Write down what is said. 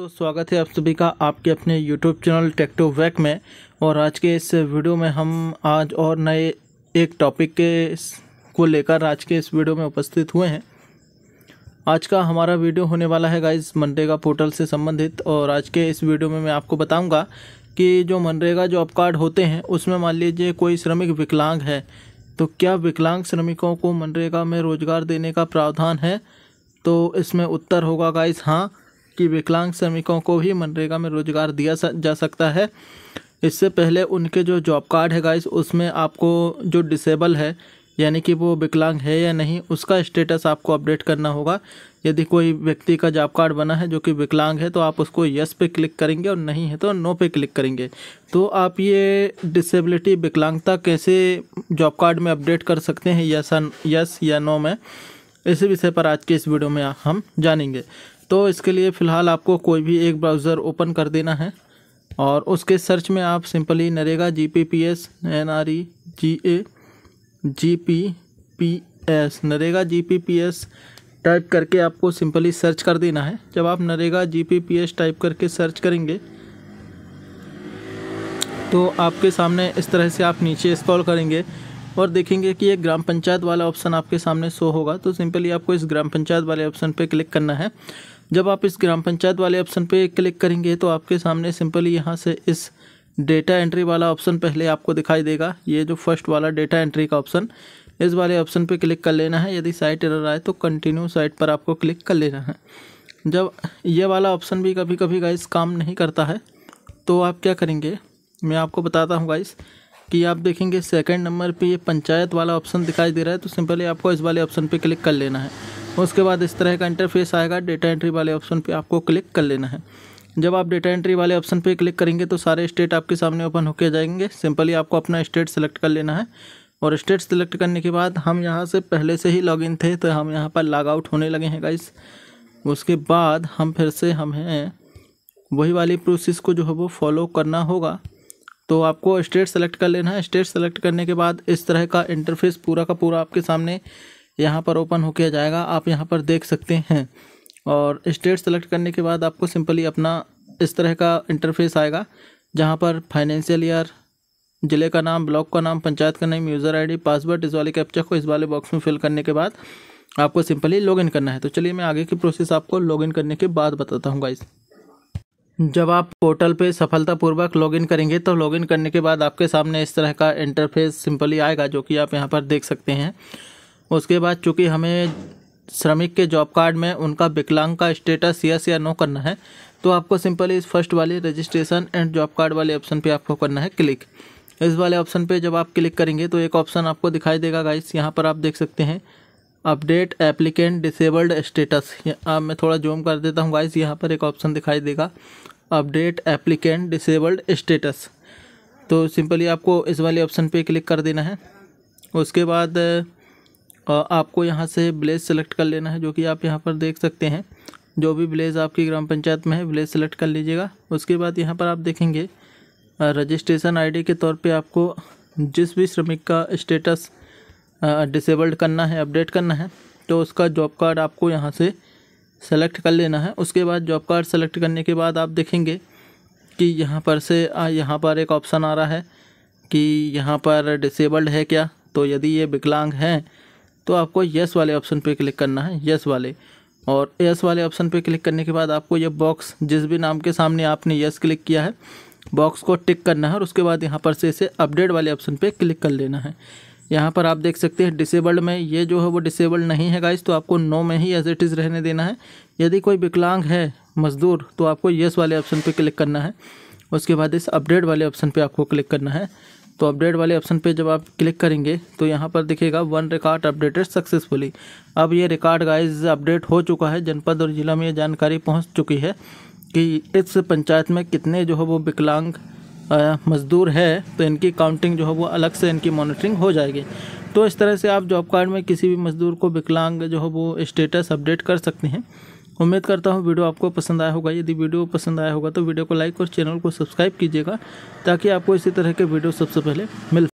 दोस्तों स्वागत है आप सभी का आपके अपने YouTube चैनल टेक्टो वैक में और आज के इस वीडियो में हम आज और नए एक टॉपिक के को लेकर आज के इस वीडियो में उपस्थित हुए हैं आज का हमारा वीडियो होने वाला है गाइज़ मनरेगा पोर्टल से संबंधित और आज के इस वीडियो में मैं आपको बताऊंगा कि जो मनरेगा जॉब कार्ड होते हैं उसमें मान लीजिए कोई श्रमिक विकलांग है तो क्या विकलांग श्रमिकों को मनरेगा में रोज़गार देने का प्रावधान है तो इसमें उत्तर होगा गाइस हाँ कि विकलांग श्रमिकों को भी मनरेगा में रोज़गार दिया जा सकता है इससे पहले उनके जो जॉब कार्ड है गाइस उसमें आपको जो डिसेबल है यानी कि वो विकलांग है या नहीं उसका स्टेटस आपको अपडेट करना होगा यदि कोई व्यक्ति का जॉब कार्ड बना है जो कि विकलांग है तो आप उसको यस पे क्लिक करेंगे और नहीं है तो नो पे क्लिक करेंगे तो आप ये डिसेबिलिटी विकलांगता कैसे जॉब कार्ड में अपडेट कर सकते हैं यस यस या नो में इसी विषय पर आज के इस वीडियो में हम जानेंगे तो इसके लिए फ़िलहाल आपको कोई भी एक ब्राउज़र ओपन कर देना है और उसके सर्च में आप simply NREGA G P P S N R E G A G P P S NREGA G P P S type करके आपको सिंपली सर्च कर देना है जब आप NREGA G P P S type करके सर्च करेंगे तो आपके सामने इस तरह से आप नीचे स्क्रॉल करेंगे और देखेंगे कि ये ग्राम पंचायत वाला ऑप्शन आपके सामने शो होगा तो सिंपली आपको इस ग्राम पंचायत वाले ऑप्शन पर क्लिक करना है जब आप इस ग्राम पंचायत वाले ऑप्शन पर क्लिक करेंगे तो आपके सामने सिंपली यहाँ से इस डेटा एंट्री वाला ऑप्शन पहले आपको दिखाई देगा ये जो फर्स्ट वाला डेटा एंट्री का ऑप्शन इस वाले ऑप्शन पर क्लिक कर लेना है यदि साइट एरर आए तो कंटिन्यू साइट पर आपको क्लिक कर लेना है जब ये वाला ऑप्शन भी कभी कभी गाइस काम नहीं करता है तो आप क्या करेंगे मैं आपको बताता हूँ गाइस कि आप देखेंगे सेकंड नंबर पे ये पंचायत वाला ऑप्शन दिखाई दे रहा है तो सिंपली आपको इस वाले ऑप्शन पे क्लिक कर लेना है उसके बाद इस तरह का इंटरफेस आएगा डेटा एंट्री वाले ऑप्शन पे आपको क्लिक कर लेना है जब आप डेटा एंट्री वाले ऑप्शन पे क्लिक करेंगे तो सारे स्टेट आपके सामने ओपन होके जाएंगे सिंपली आपको अपना स्टेट सेलेक्ट कर लेना है और स्टेट सेलेक्ट करने के बाद हम यहाँ से पहले से ही लॉग थे तो हम यहाँ पर लॉग आउट होने लगे हैं गाइस उसके बाद हम फिर से हमें वही वाली प्रोसेस को जो है वो फॉलो करना होगा तो आपको स्टेट सेलेक्ट कर लेना है स्टेट सेलेक्ट करने के बाद इस तरह का इंटरफेस पूरा का पूरा आपके सामने यहाँ पर ओपन हो किया जाएगा आप यहाँ पर देख सकते हैं और स्टेट सेलेक्ट करने के बाद आपको सिंपली अपना इस तरह का इंटरफेस आएगा जहाँ पर फाइनेंशियल ईयर ज़िले का नाम ब्लॉक का नाम पंचायत का नाम यूज़र आईडी पासवर्ड इस वाले कैप्चा को इस वाले बॉक्स में फिल करने के बाद आपको सिंपली लॉगिन करना है तो चलिए मैं आगे की प्रोसेस आपको लॉगिन करने के बाद बताता हूँ गाइस जब आप पोर्टल पे सफलतापूर्वक लॉगिन करेंगे तो लॉगिन करने के बाद आपके सामने इस तरह का इंटरफेस सिंपली आएगा जो कि आप यहाँ पर देख सकते हैं उसके बाद चूँकि हमें श्रमिक के जॉब कार्ड में उनका विकलांग का स्टेटस यस या नो करना है तो आपको सिंपली इस फर्स्ट वाले रजिस्ट्रेशन एंड जॉब कार्ड वाले ऑप्शन पे आपको करना है क्लिक इस वाले ऑप्शन पे जब आप क्लिक करेंगे तो एक ऑप्शन आपको दिखाई देगा गाइस यहाँ पर आप देख सकते हैं अपडेट एप्लीकेंट डिसेबल्ड स्टेटस अब मैं थोड़ा जूम कर देता हूँ गाइस यहाँ पर एक ऑप्शन दिखाई देगा अपडेट एप्लीकेंट डिसेबल्ड स्टेटस तो सिंपली आपको इस वाले ऑप्शन पे क्लिक कर देना है उसके बाद आपको यहाँ से विलेज सेलेक्ट कर लेना है जो कि आप यहाँ पर देख सकते हैं जो भी विलेज आपकी ग्राम पंचायत में है विलेज सेलेक्ट कर लीजिएगा उसके बाद यहाँ पर आप देखेंगे रजिस्ट्रेशन आई के तौर पर आपको जिस भी श्रमिक का स्टेटस डिसेबल्ड करना है अपडेट करना है तो उसका जॉब कार्ड आपको यहाँ से सेलेक्ट कर लेना है उसके बाद जॉब कार्ड सेलेक्ट करने के बाद आप देखेंगे कि यहाँ पर से यहाँ पर एक ऑप्शन आ रहा है कि यहाँ पर डिसेबल्ड है क्या तो यदि ये विकलांग हैं तो आपको यस वाले ऑप्शन पे क्लिक करना है यस वाले और यस वाले ऑप्शन पे क्लिक करने के बाद आपको ये बॉक्स जिस भी नाम के सामने आपने यस क्लिक किया है बॉक्स को टिक करना है और उसके बाद यहाँ पर से इसे अपडेट वाले ऑप्शन पर क्लिक कर लेना है यहाँ पर आप देख सकते हैं डिसेबल्ड में ये जो है वो डिसेबल्ड नहीं है गाइस तो आपको नो में ही एज इट इज़ रहने देना है यदि कोई विकलांग है मजदूर तो आपको येस वाले ऑप्शन पे क्लिक करना है उसके बाद इस अपडेट वाले ऑप्शन पे आपको क्लिक करना है तो अपडेट वाले ऑप्शन पे जब आप क्लिक करेंगे तो यहाँ पर दिखेगा वन रिकॉर्ड अपडेटेड सक्सेसफुली अब ये रिकॉर्ड गाइज अपडेट हो चुका है जनपद और ज़िला में ये जानकारी पहुँच चुकी है कि इस पंचायत में कितने जो है वो विकलांग मज़दूर है तो इनकी काउंटिंग जो है वो अलग से इनकी मॉनिटरिंग हो जाएगी तो इस तरह से आप जॉब कार्ड में किसी भी मज़दूर को विकलांग जो है वो स्टेटस अपडेट कर सकते हैं उम्मीद करता हूँ वीडियो आपको पसंद आया होगा यदि वीडियो पसंद आया होगा तो वीडियो को लाइक और चैनल को सब्सक्राइब कीजिएगा ताकि आपको इसी तरह के वीडियो सबसे पहले मिल